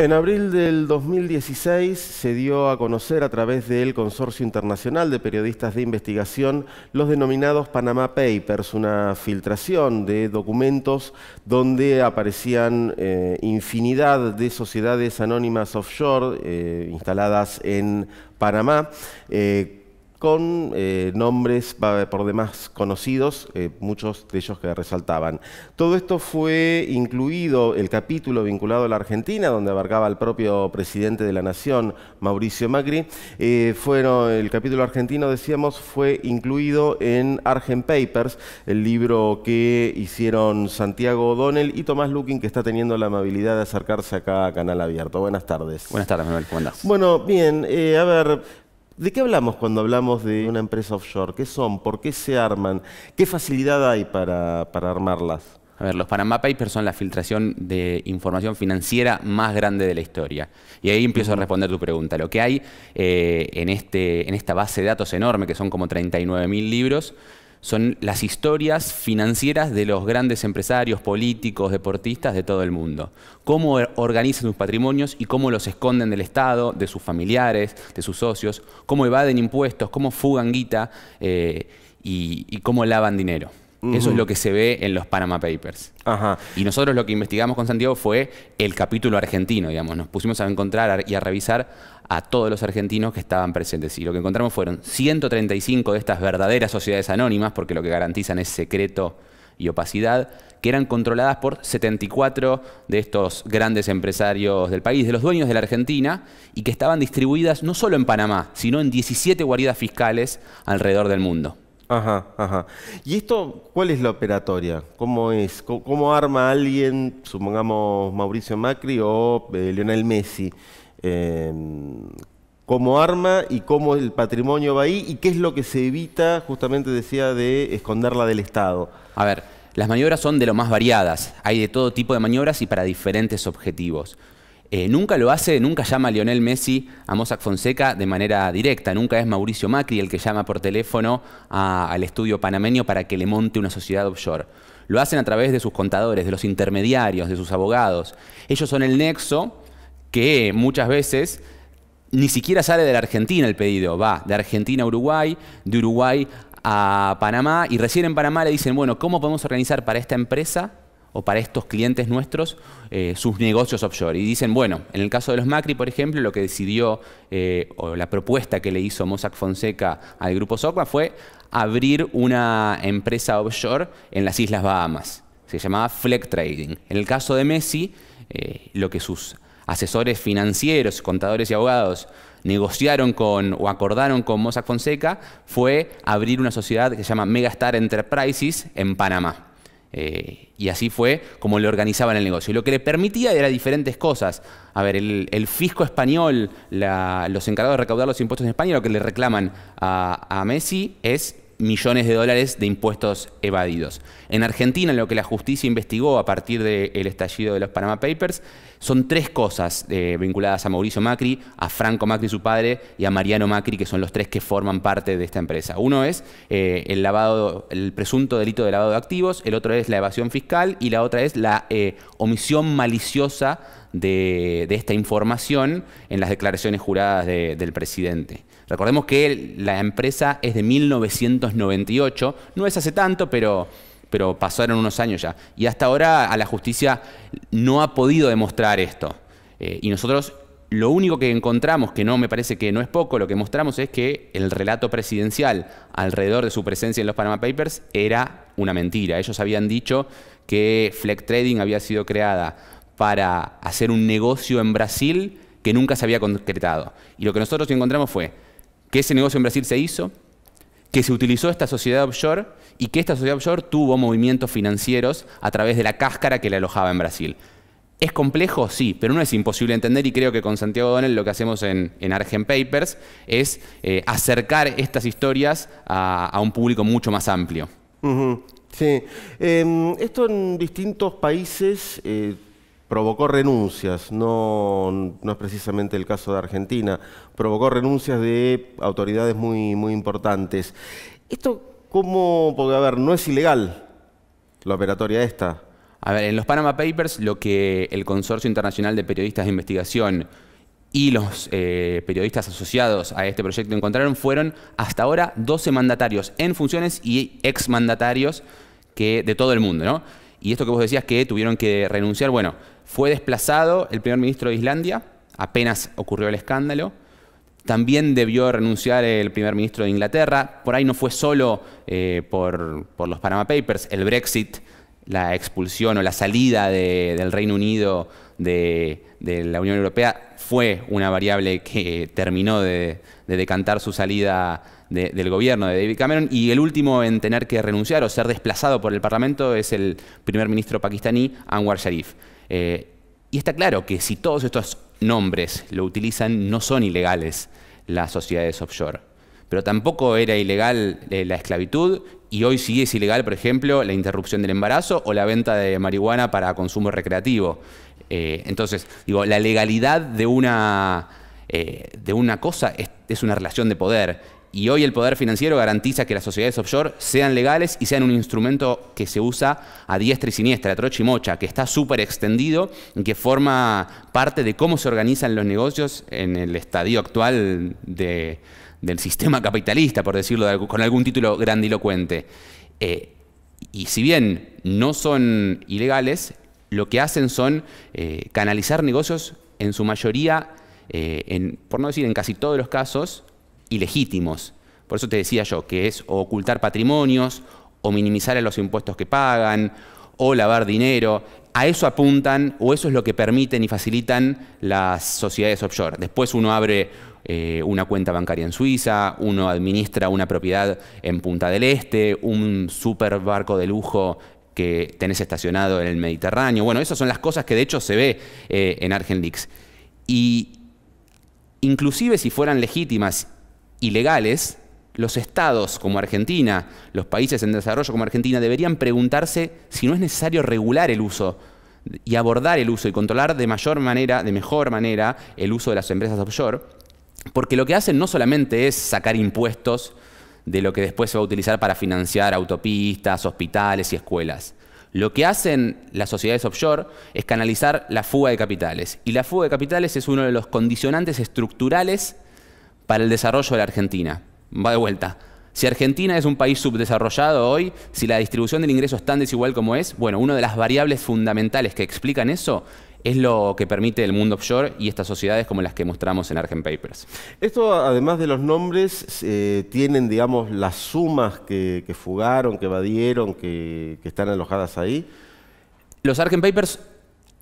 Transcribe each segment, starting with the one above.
En abril del 2016 se dio a conocer a través del Consorcio Internacional de Periodistas de Investigación los denominados Panama Papers, una filtración de documentos donde aparecían eh, infinidad de sociedades anónimas offshore eh, instaladas en Panamá. Eh, con eh, nombres por demás conocidos, eh, muchos de ellos que resaltaban. Todo esto fue incluido el capítulo vinculado a la Argentina, donde abarcaba el propio presidente de la Nación, Mauricio Macri. Eh, fueron, el capítulo argentino, decíamos, fue incluido en Argent Papers, el libro que hicieron Santiago O'Donnell y Tomás Lukin, que está teniendo la amabilidad de acercarse acá a Canal Abierto. Buenas tardes. Buenas tardes, Manuel. ¿Cómo andás? Bueno, bien. a ver, ¿De qué hablamos cuando hablamos de una empresa offshore? ¿Qué son? ¿Por qué se arman? ¿Qué facilidad hay para, armarlas? A ver, los Panama Papers son la filtración de información financiera más grande de la historia. Y ahí empiezo a responder tu pregunta. Lo que hay eh, en, este, en esta base de datos enorme, que son como 39.000 libros, son las historias financieras de los grandes empresarios, políticos, deportistas de todo el mundo. Cómo organizan sus patrimonios y cómo los esconden del Estado, de sus familiares, de sus socios, cómo evaden impuestos, cómo fugan guita eh, y cómo lavan dinero. Eso es lo que se ve en los Panama Papers. Y nosotros lo que investigamos con Santiago fue el capítulo argentino, digamos. Nos pusimos a encontrar y a revisar a todos los argentinos que estaban presentes. Y lo que encontramos fueron 135 de estas verdaderas sociedades anónimas, porque lo que garantizan es secreto y opacidad, que eran controladas por 74 de estos grandes empresarios del país, de los dueños de la Argentina, y que estaban distribuidas no solo en Panamá, sino en 17 guaridas fiscales alrededor del mundo. Ajá, ajá. ¿Y esto cuál es la operatoria? ¿Cómo es? ¿Cómo, arma alguien, supongamos Mauricio Macri o eh, Lionel Messi? Em, ¿Cómo arma y cómo el patrimonio va ahí? ¿Y qué es lo que se evita, justamente decía, de esconderla del Estado? A ver, las maniobras son de lo más variadas. Hay de todo tipo de maniobras y para diferentes objetivos. Eh, nunca lo hace, nunca llama a Lionel Messi a Mossack Fonseca de manera directa, nunca es Mauricio Macri el que llama por teléfono al estudio panameño para que le monte una sociedad offshore. Lo hacen a través de sus contadores, de los intermediarios, de sus abogados. Ellos son el nexo que muchas veces ni siquiera sale de la Argentina el pedido, va de Argentina a Uruguay, de Uruguay a Panamá y recién en Panamá le dicen, bueno, ¿cómo podemos organizar para esta empresa o para estos clientes nuestros eh, sus negocios offshore. Y dicen, bueno, en el caso de los Macri, por ejemplo, lo que decidió eh, o la propuesta que le hizo Mossack Fonseca al grupo Socma fue abrir una empresa offshore en las Islas Bahamas. Se llamaba Fleck Trading. En el caso de Messi, eh, lo que sus asesores financieros, contadores y abogados negociaron con o acordaron con Mossack Fonseca fue abrir una sociedad que se llama Megastar Enterprises en Panamá. Eh, y así fue como le organizaban el negocio. Y lo que le permitía era diferentes cosas. A ver, el, fisco español, los encargados de recaudar los impuestos en España, lo que le reclaman a Messi es millones de dólares de impuestos evadidos. En Argentina, lo que la justicia investigó a partir del estallido de los Panama Papers son tres cosas eh, vinculadas a Mauricio Macri, a Franco Macri, su padre, y a Mariano Macri, que son los tres que forman parte de esta empresa. Uno es eh, el, lavado, el presunto delito de lavado de activos, el otro es la evasión fiscal y la otra es la eh, omisión maliciosa de, de, esta información en las declaraciones juradas del presidente. Recordemos que la empresa es de 1998, no es hace tanto, pero, pero pasaron unos años ya. Y hasta ahora a la justicia no ha podido demostrar esto. Eh, y nosotros lo único que encontramos, que no me parece que no es poco, lo que mostramos es que el relato presidencial alrededor de su presencia en los Panama Papers era una mentira. Ellos habían dicho que Flex Trading había sido creada para hacer un negocio en Brasil que nunca se había concretado. Y lo que nosotros encontramos fue que ese negocio en Brasil se hizo, que se utilizó esta sociedad offshore y que esta sociedad offshore tuvo movimientos financieros a través de la cáscara que la alojaba en Brasil. ¿Es complejo? Sí, pero no es imposible entender y creo que con Santiago Donel lo que hacemos en, Argent Papers es eh, acercar estas historias a, un público mucho más amplio. Sí. Em, esto en distintos países... Eh, provocó renuncias, no, no, es precisamente el caso de Argentina, provocó renuncias de autoridades muy, muy importantes. ¿Esto cómo? Porque, a ver, no es ilegal la operatoria esta. A ver, en los Panama Papers lo que el Consorcio Internacional de Periodistas de Investigación y los eh, periodistas asociados a este proyecto encontraron fueron hasta ahora 12 mandatarios en funciones y exmandatarios que, de todo el mundo, ¿no? Y esto que vos decías que tuvieron que renunciar, bueno, fue desplazado el primer ministro de Islandia, apenas ocurrió el escándalo. También debió renunciar el primer ministro de Inglaterra. Por ahí no fue solo eh, por, por los Panama Papers, el Brexit la expulsión o la salida del Reino Unido de, la Unión Europea fue una variable que terminó de, decantar su salida del gobierno de David Cameron y el último en tener que renunciar o ser desplazado por el Parlamento es el primer ministro pakistaní Anwar Sharif. Eh, y está claro que si todos estos nombres lo utilizan no son ilegales las sociedades offshore pero tampoco era ilegal eh, la esclavitud y hoy sí es ilegal, por ejemplo, la interrupción del embarazo o la venta de marihuana para consumo recreativo. Eh, entonces, digo, la legalidad de una, eh, de una cosa es, una relación de poder. Y hoy el poder financiero garantiza que las sociedades offshore sean legales y sean un instrumento que se usa a diestra y siniestra, a trocha y mocha, que está súper extendido y que forma parte de cómo se organizan los negocios en el estadio actual de, del sistema capitalista, por decirlo con algún título grandilocuente. Eh, y si bien no son ilegales, lo que hacen son eh, canalizar negocios en su mayoría, eh, en, por no decir en casi todos los casos, ilegítimos. Por eso te decía yo que es ocultar patrimonios o minimizar los impuestos que pagan o lavar dinero. A eso apuntan o eso es lo que permiten y facilitan las sociedades offshore. Después uno abre eh, una cuenta bancaria en Suiza, uno administra una propiedad en Punta del Este, un super barco de lujo que tenés estacionado en el Mediterráneo. Bueno, esas son las cosas que de hecho se ve eh, en Leaks. Y inclusive si fueran legítimas y legales, los estados como Argentina, los países en desarrollo como Argentina, deberían preguntarse si no es necesario regular el uso y abordar el uso y controlar de mayor manera, de mejor manera, el uso de las empresas offshore porque lo que hacen no solamente es sacar impuestos de lo que después se va a utilizar para financiar autopistas, hospitales y escuelas. Lo que hacen las sociedades offshore es canalizar la fuga de capitales. Y la fuga de capitales es uno de los condicionantes estructurales para el desarrollo de la Argentina. Va de vuelta. Si Argentina es un país subdesarrollado hoy, si la distribución del ingreso es tan desigual como es, bueno, una de las variables fundamentales que explican eso es lo que permite el mundo offshore y estas sociedades como las que mostramos en Argent Papers. Esto, además de los nombres, eh, tienen, digamos, las sumas que, fugaron, que evadieron, que, están alojadas ahí. Los Argent Papers,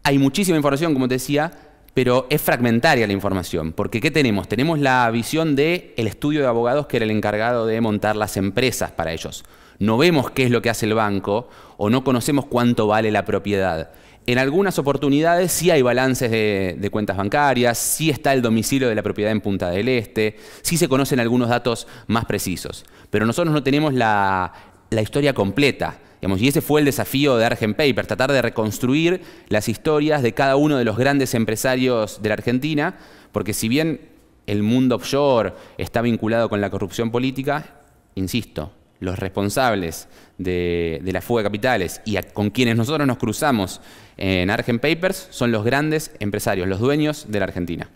hay muchísima información, como te decía, pero es fragmentaria la información, porque ¿qué tenemos? Tenemos la visión del estudio de abogados que era el encargado de montar las empresas para ellos. No vemos qué es lo que hace el banco o no conocemos cuánto vale la propiedad. En algunas oportunidades sí hay balances de, cuentas bancarias, sí está el domicilio de la propiedad en Punta del Este, sí se conocen algunos datos más precisos, pero nosotros no tenemos la, historia completa. y ese fue el desafío de Argent Paper, tratar de reconstruir las historias de cada uno de los grandes empresarios de la Argentina, porque si bien el mundo offshore está vinculado con la corrupción política, insisto, los responsables de, la fuga de capitales y con quienes nosotros nos cruzamos en Argent Papers son los grandes empresarios, los dueños de la Argentina.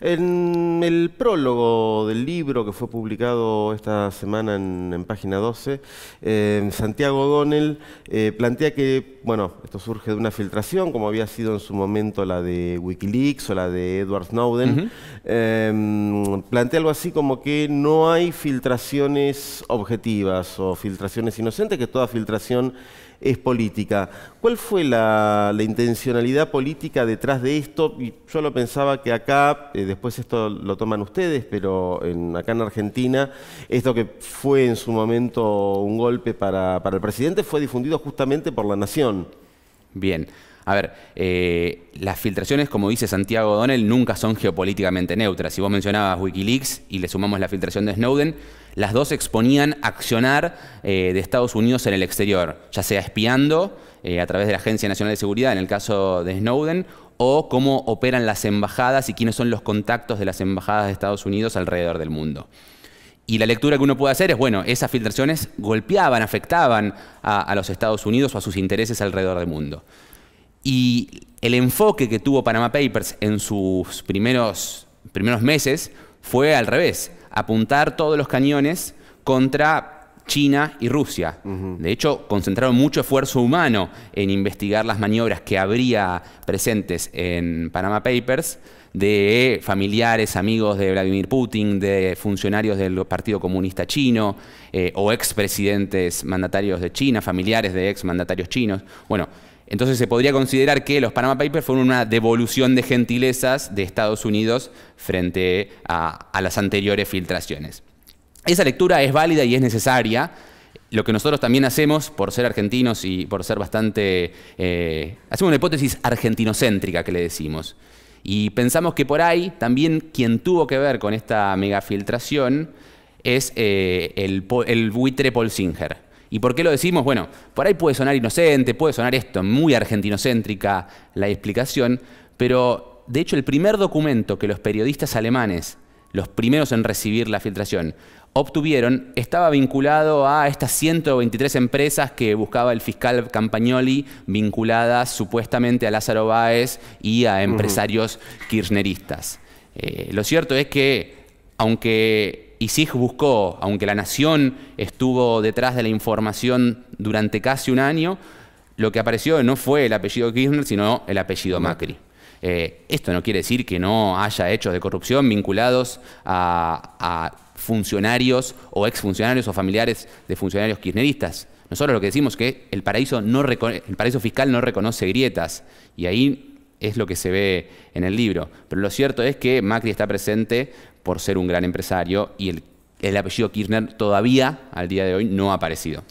En el prólogo del libro que fue publicado esta semana en, página 12, eh, Santiago Donnell eh, plantea que, bueno, esto surge de una filtración, como había sido en su momento la de Wikileaks o la de Edward Snowden. Em, plantea algo así como que no hay filtraciones objetivas o filtraciones inocente, que toda filtración es política. ¿Cuál fue la, intencionalidad política detrás de esto? Y yo lo pensaba que acá, eh, después esto lo toman ustedes, pero en, acá en Argentina, esto que fue en su momento un golpe para, el presidente fue difundido justamente por la Nación. Bien. A ver, eh, las filtraciones, como dice Santiago O'Donnell, nunca son geopolíticamente neutras. Si vos mencionabas Wikileaks y le sumamos la filtración de Snowden, las dos exponían accionar eh, de Estados Unidos en el exterior, ya sea espiando eh, a través de la Agencia Nacional de Seguridad, en el caso de Snowden, o cómo operan las embajadas y quiénes son los contactos de las embajadas de Estados Unidos alrededor del mundo. Y la lectura que uno puede hacer es, bueno, esas filtraciones golpeaban, afectaban a, los Estados Unidos o a sus intereses alrededor del mundo. Y el enfoque que tuvo Panama Papers en sus primeros, primeros meses fue al revés apuntar todos los cañones contra China y Rusia. De hecho, concentraron mucho esfuerzo humano en investigar las maniobras que habría presentes en Panama Papers de familiares, amigos de Vladimir Putin, de funcionarios del Partido Comunista Chino eh, o expresidentes mandatarios de China, familiares de ex mandatarios chinos. Bueno, entonces se podría considerar que los Panama Papers fueron una devolución de gentilezas de Estados Unidos frente a, las anteriores filtraciones. Esa lectura es válida y es necesaria, lo que nosotros también hacemos, por ser argentinos y por ser bastante... Eh, hacemos una hipótesis argentinocéntrica que le decimos. Y pensamos que por ahí también quien tuvo que ver con esta megafiltración es eh, el, el buitre Paul Singer. ¿Y por qué lo decimos? Bueno, por ahí puede sonar inocente, puede sonar esto, muy argentinocéntrica la explicación, pero de hecho el primer documento que los periodistas alemanes, los primeros en recibir la filtración, obtuvieron estaba vinculado a estas 123 empresas que buscaba el fiscal Campagnoli, vinculadas supuestamente a Lázaro Báez y a empresarios kirchneristas. Eh, lo cierto es que, aunque ISIS buscó, aunque la nación estuvo detrás de la información durante casi un año, lo que apareció no fue el apellido Kirchner, sino el apellido Macri. Eh, esto no quiere decir que no haya hechos de corrupción vinculados a, funcionarios o exfuncionarios o familiares de funcionarios kirchneristas. Nosotros lo que decimos es que el paraíso, el paraíso fiscal no reconoce grietas y ahí es lo que se ve en el libro. Pero lo cierto es que Macri está presente por ser un gran empresario y el, apellido Kirchner todavía al día de hoy no ha aparecido.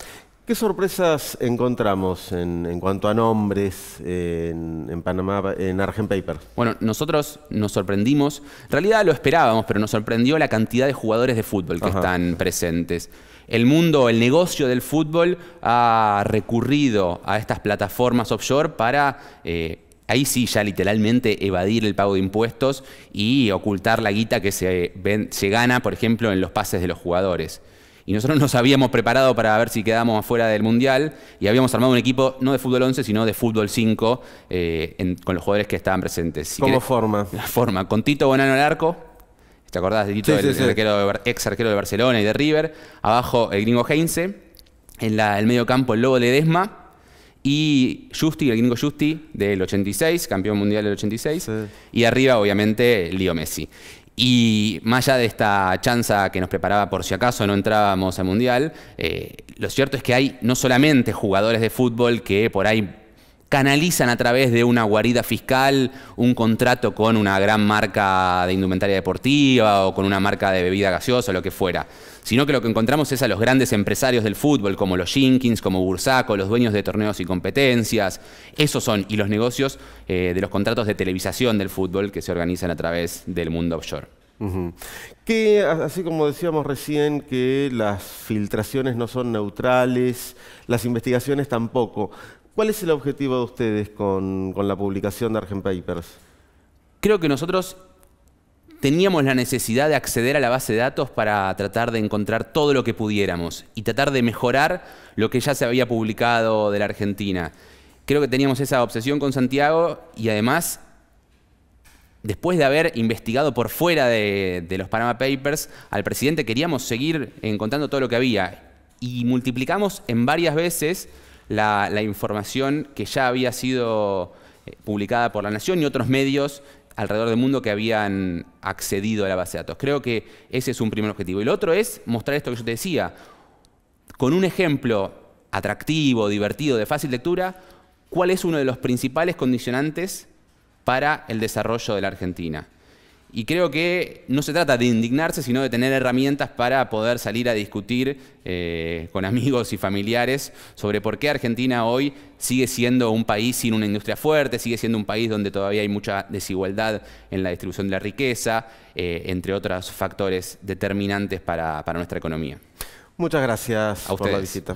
¿Qué sorpresas encontramos en, cuanto a nombres en, Panamá, en Argent Paper? Bueno, nosotros nos sorprendimos, en realidad lo esperábamos, pero nos sorprendió la cantidad de jugadores de fútbol que están presentes. El mundo, el negocio del fútbol ha recurrido a estas plataformas offshore para eh, ahí sí ya literalmente evadir el pago de impuestos y ocultar la guita que se, gana, por ejemplo, en los pases de los jugadores. Y nosotros nos habíamos preparado para ver si quedamos afuera del Mundial y habíamos armado un equipo no de fútbol 11, sino de fútbol 5 eh, con los jugadores que estaban presentes. Si ¿Cómo forma? La forma, con Tito Bonano al arco. ¿Te acordás de Tito, el, ex arquero de Barcelona y de River? Abajo el gringo Heinze. En el medio campo el Lobo Ledesma y Justi, el gringo Justi, del 86, campeón mundial del 86. Y arriba, obviamente, Leo Messi. Y más allá de esta chanza que nos preparaba por si acaso no entrábamos al Mundial, eh, lo cierto es que hay no solamente jugadores de fútbol que por ahí canalizan a través de una guarida fiscal un contrato con una gran marca de indumentaria deportiva o con una marca de bebida gaseosa o lo que fuera, sino que lo que encontramos es a los grandes empresarios del fútbol, como los Jenkins, como Bursaco, los dueños de torneos y competencias, esos son, y los negocios eh, de los contratos de televisación del fútbol que se organizan a través del mundo offshore. Que así como decíamos recién que las filtraciones no son neutrales, las investigaciones tampoco. ¿Cuál es el objetivo de ustedes con, la publicación de Argent Papers? Creo que nosotros teníamos la necesidad de acceder a la base de datos para tratar de encontrar todo lo que pudiéramos y tratar de mejorar lo que ya se había publicado de la Argentina. Creo que teníamos esa obsesión con Santiago y además, después de haber investigado por fuera de los Panama Papers, al presidente queríamos seguir encontrando todo lo que había y multiplicamos en varias veces la, información que ya había sido eh, publicada por La Nación y otros medios alrededor del mundo que habían accedido a la base de datos. Creo que ese es un primer objetivo. Y el otro es mostrar esto que yo te decía, con un ejemplo atractivo, divertido, de fácil lectura, cuál es uno de los principales condicionantes para el desarrollo de la Argentina. Y creo que no se trata de indignarse, sino de tener herramientas para poder salir a discutir eh, con amigos y familiares sobre por qué Argentina hoy sigue siendo un país sin una industria fuerte, sigue siendo un país donde todavía hay mucha desigualdad en la distribución de la riqueza, eh, entre otros factores determinantes para, nuestra economía. Muchas gracias por la visita.